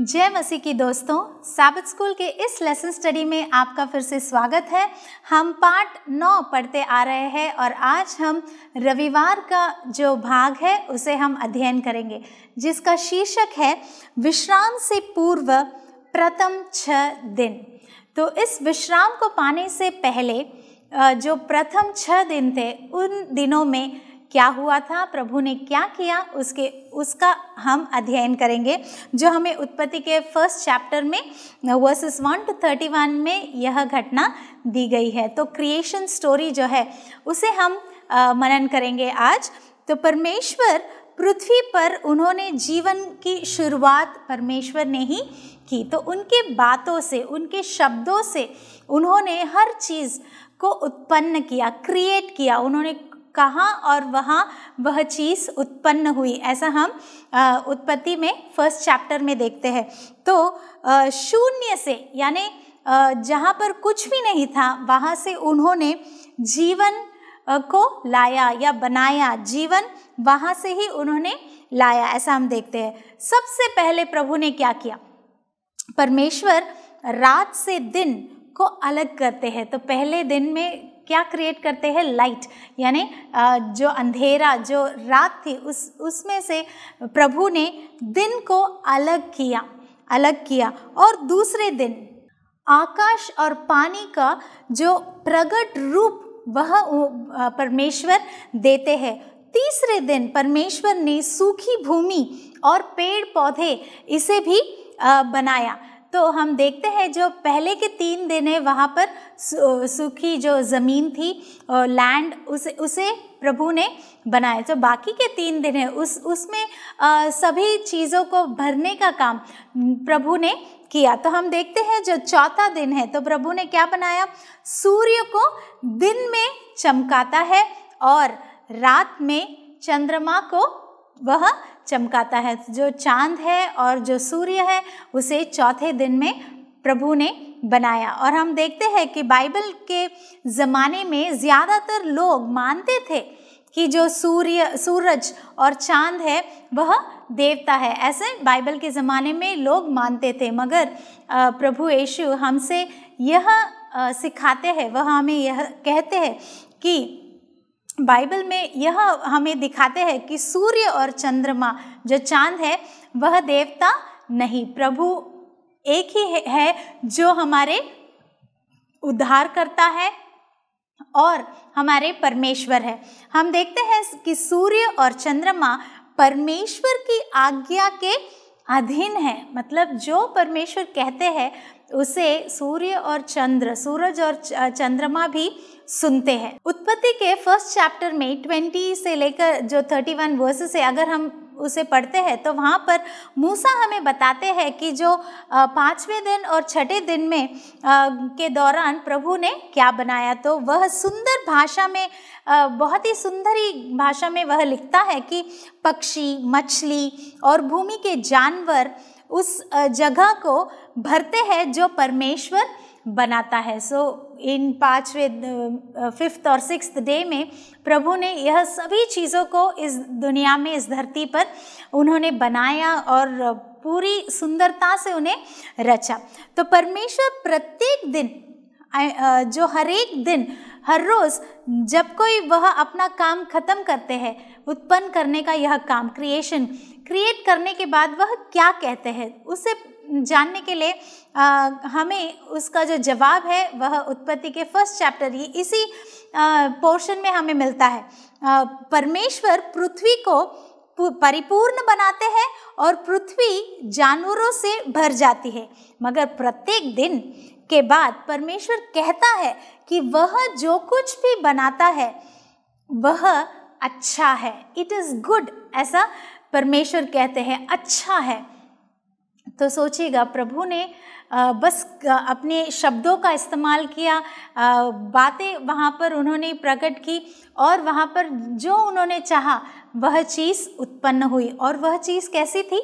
जय मसीह की दोस्तों साबित स्कूल के इस लेसन स्टडी में आपका फिर से स्वागत है हम पार्ट नौ पढ़ते आ रहे हैं और आज हम रविवार का जो भाग है उसे हम अध्ययन करेंगे जिसका शीर्षक है विश्राम से पूर्व प्रथम छः दिन तो इस विश्राम को पाने से पहले जो प्रथम छः दिन थे उन दिनों में क्या हुआ था प्रभु ने क्या किया उसके उसका हम अध्ययन करेंगे जो हमें उत्पत्ति के फर्स्ट चैप्टर में verses one to thirty one में यह घटना दी गई है तो क्रिएशन स्टोरी जो है उसे हम आ, मनन करेंगे आज तो परमेश्वर पृथ्वी पर उन्होंने जीवन की शुरुआत परमेश्वर ने ही की तो उनके बातों से उनके शब्दों से उन्होंने हर चीज़ को उत्पन्न किया क्रिएट किया उन्होंने कहाँ और वहाँ वह चीज़ उत्पन्न हुई ऐसा हम उत्पत्ति में फर्स्ट चैप्टर में देखते हैं तो शून्य से यानी जहाँ पर कुछ भी नहीं था वहाँ से उन्होंने जीवन को लाया या बनाया जीवन वहाँ से ही उन्होंने लाया ऐसा हम देखते हैं सबसे पहले प्रभु ने क्या किया परमेश्वर रात से दिन को अलग करते हैं तो पहले दिन में क्या क्रिएट करते हैं लाइट यानी जो अंधेरा जो रात थी उस उसमें से प्रभु ने दिन को अलग किया अलग किया और दूसरे दिन आकाश और पानी का जो प्रगट रूप वह परमेश्वर देते हैं तीसरे दिन परमेश्वर ने सूखी भूमि और पेड़ पौधे इसे भी बनाया तो हम देखते हैं जो पहले के तीन दिन है वहाँ पर सूखी जो ज़मीन थी लैंड उसे उसे प्रभु ने बनाया जो तो बाकी के तीन दिन है उस उसमें सभी चीज़ों को भरने का काम प्रभु ने किया तो हम देखते हैं जो चौथा दिन है तो प्रभु ने क्या बनाया सूर्य को दिन में चमकाता है और रात में चंद्रमा को वह चमकाता है जो चांद है और जो सूर्य है उसे चौथे दिन में प्रभु ने बनाया और हम देखते हैं कि बाइबल के ज़माने में ज़्यादातर लोग मानते थे कि जो सूर्य सूरज और चांद है वह देवता है ऐसे बाइबल के ज़माने में लोग मानते थे मगर प्रभु यीशु हमसे यह सिखाते हैं वह हमें यह कहते हैं कि बाइबल में यह हमें दिखाते हैं कि सूर्य और चंद्रमा जो चांद है वह देवता नहीं प्रभु एक ही है जो हमारे उद्धार करता है और हमारे परमेश्वर है हम देखते हैं कि सूर्य और चंद्रमा परमेश्वर की आज्ञा के अधीन है मतलब जो परमेश्वर कहते हैं उसे सूर्य और चंद्र सूरज और चंद्रमा भी सुनते हैं उत्पत्ति के फर्स्ट चैप्टर में ट्वेंटी से लेकर जो थर्टी वन वर्सेस है अगर हम उसे पढ़ते हैं तो वहाँ पर मूसा हमें बताते हैं कि जो पाँचवें दिन और छठे दिन में आ, के दौरान प्रभु ने क्या बनाया तो वह सुंदर भाषा में आ, बहुत ही सुंदर ही भाषा में वह लिखता है कि पक्षी मछली और भूमि के जानवर उस जगह को भरते हैं जो परमेश्वर बनाता है सो so, इन पाँचवें फिफ्थ और सिक्स डे में प्रभु ने यह सभी चीज़ों को इस दुनिया में इस धरती पर उन्होंने बनाया और पूरी सुंदरता से उन्हें रचा तो परमेश्वर प्रत्येक दिन जो हर एक दिन हर रोज़ जब कोई वह अपना काम ख़त्म करते हैं उत्पन्न करने का यह काम क्रिएशन क्रिएट करने के बाद वह क्या कहते हैं उसे जानने के लिए आ, हमें उसका जो जवाब है वह उत्पत्ति के फर्स्ट चैप्टर ये इसी पोर्शन में हमें मिलता है आ, परमेश्वर पृथ्वी को परिपूर्ण बनाते हैं और पृथ्वी जानवरों से भर जाती है मगर प्रत्येक दिन के बाद परमेश्वर कहता है कि वह जो कुछ भी बनाता है वह अच्छा है इट इज़ गुड ऐसा परमेश्वर कहते हैं अच्छा है तो सोचिएगा प्रभु ने बस अपने शब्दों का इस्तेमाल किया बातें वहाँ पर उन्होंने प्रकट की और वहाँ पर जो उन्होंने चाहा वह चीज़ उत्पन्न हुई और वह चीज़ कैसी थी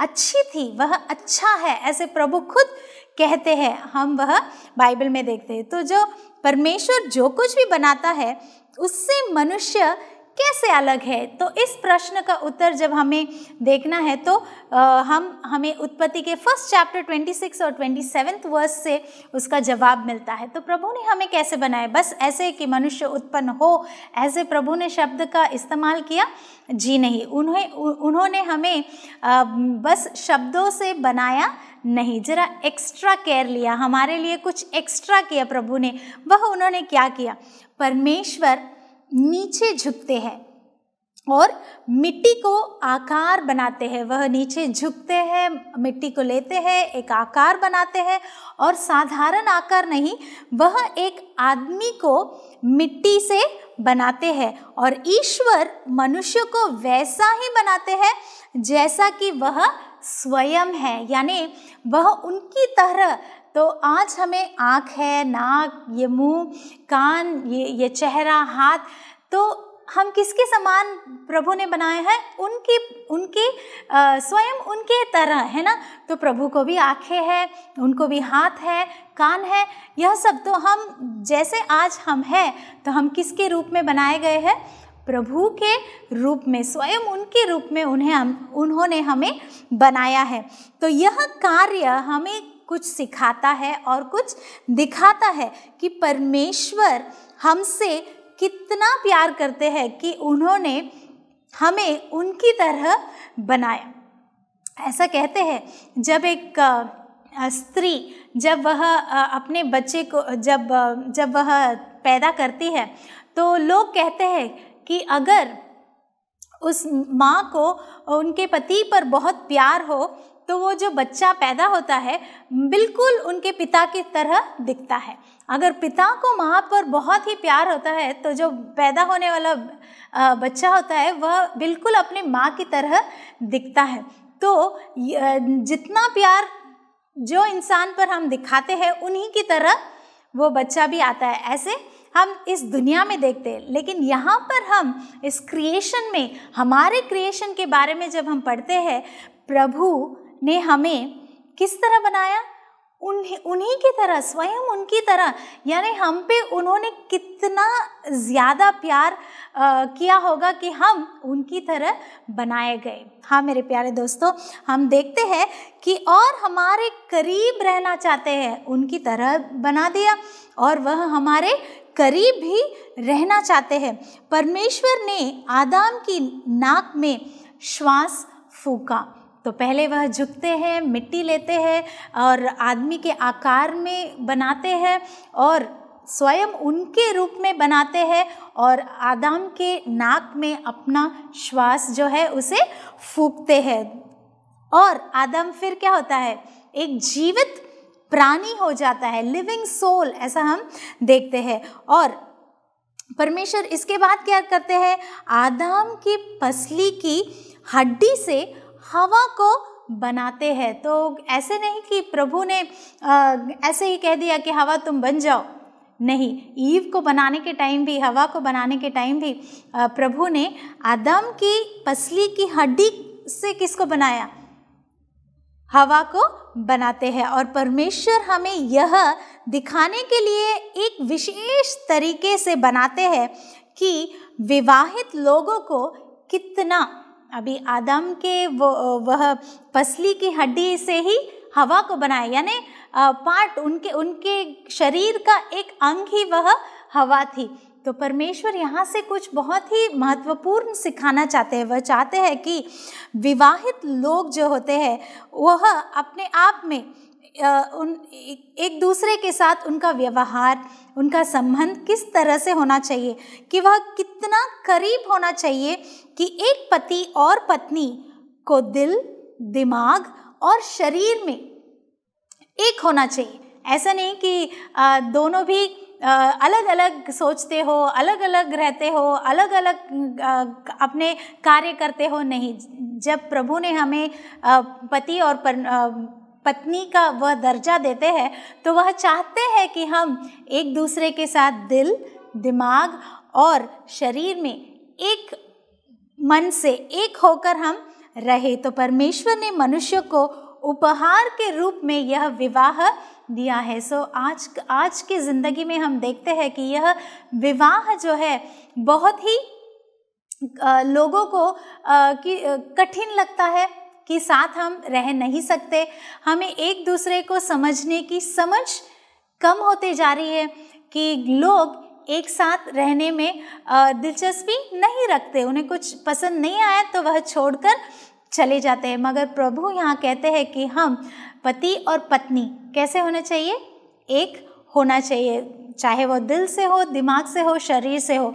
अच्छी थी वह अच्छा है ऐसे प्रभु खुद कहते हैं हम वह बाइबल में देखते हैं तो जो परमेश्वर जो कुछ भी बनाता है उससे मनुष्य कैसे अलग है तो इस प्रश्न का उत्तर जब हमें देखना है तो आ, हम हमें उत्पत्ति के फर्स्ट चैप्टर 26 और 27 वर्ष से उसका जवाब मिलता है तो प्रभु ने हमें कैसे बनाया बस ऐसे कि मनुष्य उत्पन्न हो ऐसे प्रभु ने शब्द का इस्तेमाल किया जी नहीं उन्हें उन्होंने हमें आ, बस शब्दों से बनाया नहीं जरा एक्स्ट्रा केयर लिया हमारे लिए कुछ एक्स्ट्रा किया प्रभु ने वह उन्होंने क्या किया परमेश्वर नीचे झुकते हैं और मिट्टी को आकार बनाते हैं वह नीचे झुकते हैं मिट्टी को लेते हैं एक आकार बनाते हैं और साधारण आकार नहीं वह एक आदमी को मिट्टी से बनाते हैं और ईश्वर मनुष्य को वैसा ही बनाते हैं जैसा कि वह स्वयं है यानी वह उनकी तरह तो आज हमें आँख है नाक ये मुंह कान ये ये चेहरा हाथ तो हम किसके समान प्रभु ने बनाए हैं उनकी उनकी स्वयं उनके तरह है ना तो प्रभु को भी आँखें हैं उनको भी हाथ है कान है यह सब तो हम जैसे आज हम हैं तो हम किसके रूप में बनाए गए हैं प्रभु के रूप में स्वयं उनके रूप में उन्हें हम उन्होंने हमें बनाया है तो यह कार्य हमें कुछ सिखाता है और कुछ दिखाता है कि परमेश्वर हमसे कितना प्यार करते हैं कि उन्होंने हमें उनकी तरह बनाया ऐसा कहते हैं जब एक स्त्री जब वह अपने बच्चे को जब जब वह पैदा करती है तो लोग कहते हैं कि अगर उस माँ को उनके पति पर बहुत प्यार हो तो वो जो बच्चा पैदा होता है बिल्कुल उनके पिता की तरह दिखता है अगर पिता को माँ पर बहुत ही प्यार होता है तो जो पैदा होने वाला बच्चा होता है वह बिल्कुल अपनी माँ की तरह दिखता है तो जितना प्यार जो इंसान पर हम दिखाते हैं उन्हीं की तरह वो बच्चा भी आता है ऐसे हम इस दुनिया में देखते हैं लेकिन यहाँ पर हम इस क्रिएशन में हमारे क्रिएशन के बारे में जब हम पढ़ते हैं प्रभु ने हमें किस तरह बनाया उन्हीं उन्हीं की तरह स्वयं उनकी तरह यानी हम पे उन्होंने कितना ज़्यादा प्यार आ, किया होगा कि हम उनकी तरह बनाए गए हाँ मेरे प्यारे दोस्तों हम देखते हैं कि और हमारे करीब रहना चाहते हैं उनकी तरह बना दिया और वह हमारे करीब भी रहना चाहते हैं परमेश्वर ने आदम की नाक में श्वास फूका तो पहले वह झुकते हैं मिट्टी लेते हैं और आदमी के आकार में बनाते हैं और स्वयं उनके रूप में बनाते हैं और आदम के नाक में अपना श्वास जो है उसे फूकते हैं और आदम फिर क्या होता है एक जीवित प्राणी हो जाता है लिविंग सोल ऐसा हम देखते हैं और परमेश्वर इसके बाद क्या करते हैं आदम की पसली की हड्डी से हवा को बनाते हैं तो ऐसे नहीं कि प्रभु ने आ, ऐसे ही कह दिया कि हवा तुम बन जाओ नहीं ईव को बनाने के टाइम भी हवा को बनाने के टाइम भी आ, प्रभु ने आदम की पसली की हड्डी से किसको बनाया हवा को बनाते हैं और परमेश्वर हमें यह दिखाने के लिए एक विशेष तरीके से बनाते हैं कि विवाहित लोगों को कितना अभी आदम के वो वह पसली की हड्डी से ही हवा को बनाया यानी पार्ट उनके उनके शरीर का एक अंग ही वह हवा थी तो परमेश्वर यहाँ से कुछ बहुत ही महत्वपूर्ण सिखाना चाहते हैं वह चाहते हैं कि विवाहित लोग जो होते हैं वह अपने आप में उन एक दूसरे के साथ उनका व्यवहार उनका संबंध किस तरह से होना चाहिए कि वह कितना करीब होना चाहिए कि एक पति और पत्नी को दिल दिमाग और शरीर में एक होना चाहिए ऐसा नहीं कि दोनों भी अलग अलग सोचते हो अलग अलग रहते हो अलग अलग अपने कार्य करते हो नहीं जब प्रभु ने हमें पति और पत्नी का वह दर्जा देते हैं तो वह चाहते हैं कि हम एक दूसरे के साथ दिल दिमाग और शरीर में एक मन से एक होकर हम रहे तो परमेश्वर ने मनुष्य को उपहार के रूप में यह विवाह दिया है सो so, आज आज की ज़िंदगी में हम देखते हैं कि यह विवाह जो है बहुत ही आ, लोगों को आ, की कठिन लगता है के साथ हम रह नहीं सकते हमें एक दूसरे को समझने की समझ कम होते जा रही है कि लोग एक साथ रहने में दिलचस्पी नहीं रखते उन्हें कुछ पसंद नहीं आया तो वह छोड़कर चले जाते हैं मगर प्रभु यहाँ कहते हैं कि हम पति और पत्नी कैसे होना चाहिए एक होना चाहिए चाहे वो दिल से हो दिमाग से हो शरीर से हो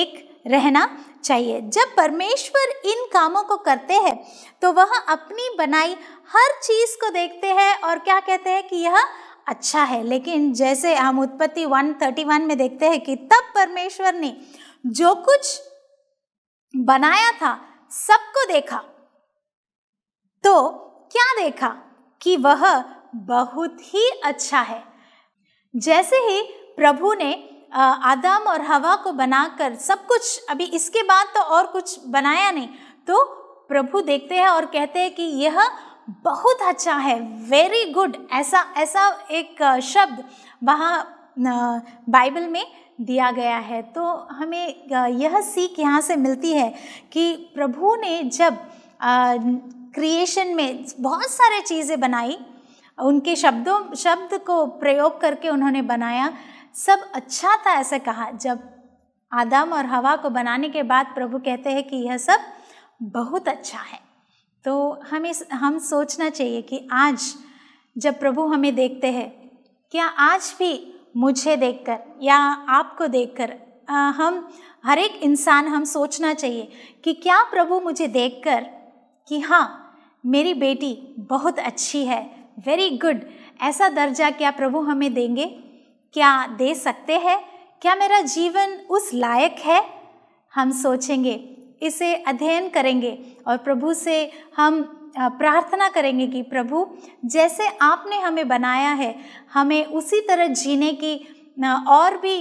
एक रहना चाहिए जब परमेश्वर इन कामों को करते हैं तो वह अपनी बनाई हर चीज़ को देखते हैं और क्या कहते हैं कि यह अच्छा है लेकिन जैसे हम उत्पत्ति 131 में देखते हैं कि तब परमेश्वर ने जो कुछ बनाया था सबको देखा तो क्या देखा कि वह बहुत ही अच्छा है जैसे ही प्रभु ने आदम और हवा को बनाकर सब कुछ अभी इसके बाद तो और कुछ बनाया नहीं तो प्रभु देखते हैं और कहते हैं कि यह बहुत अच्छा है वेरी गुड ऐसा ऐसा एक शब्द वहाँ बाइबल में दिया गया है तो हमें यह सीख यहाँ से मिलती है कि प्रभु ने जब क्रिएशन में बहुत सारे चीज़ें बनाई उनके शब्दों शब्द को प्रयोग करके उन्होंने बनाया सब अच्छा था ऐसे कहा जब आदम और हवा को बनाने के बाद प्रभु कहते हैं कि यह सब बहुत अच्छा है तो हमें हम सोचना चाहिए कि आज जब प्रभु हमें देखते हैं क्या आज भी मुझे देखकर या आपको देखकर हम हर एक इंसान हम सोचना चाहिए कि क्या प्रभु मुझे देखकर कि हाँ मेरी बेटी बहुत अच्छी है वेरी गुड ऐसा दर्जा क्या प्रभु हमें देंगे क्या दे सकते हैं क्या मेरा जीवन उस लायक है हम सोचेंगे इसे अध्ययन करेंगे और प्रभु से हम प्रार्थना करेंगे कि प्रभु जैसे आपने हमें बनाया है हमें उसी तरह जीने की और भी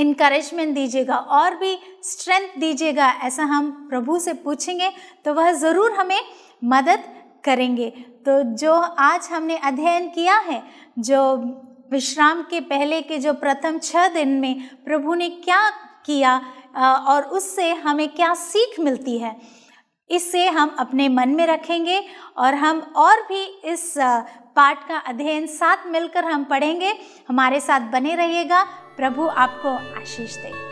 इनक्रेजमेंट दीजिएगा और भी स्ट्रेंथ दीजिएगा ऐसा हम प्रभु से पूछेंगे तो वह ज़रूर हमें मदद करेंगे तो जो आज हमने अध्ययन किया है जो विश्राम के पहले के जो प्रथम छः दिन में प्रभु ने क्या किया और उससे हमें क्या सीख मिलती है इससे हम अपने मन में रखेंगे और हम और भी इस पाठ का अध्ययन साथ मिलकर हम पढ़ेंगे हमारे साथ बने रहिएगा प्रभु आपको आशीष देगा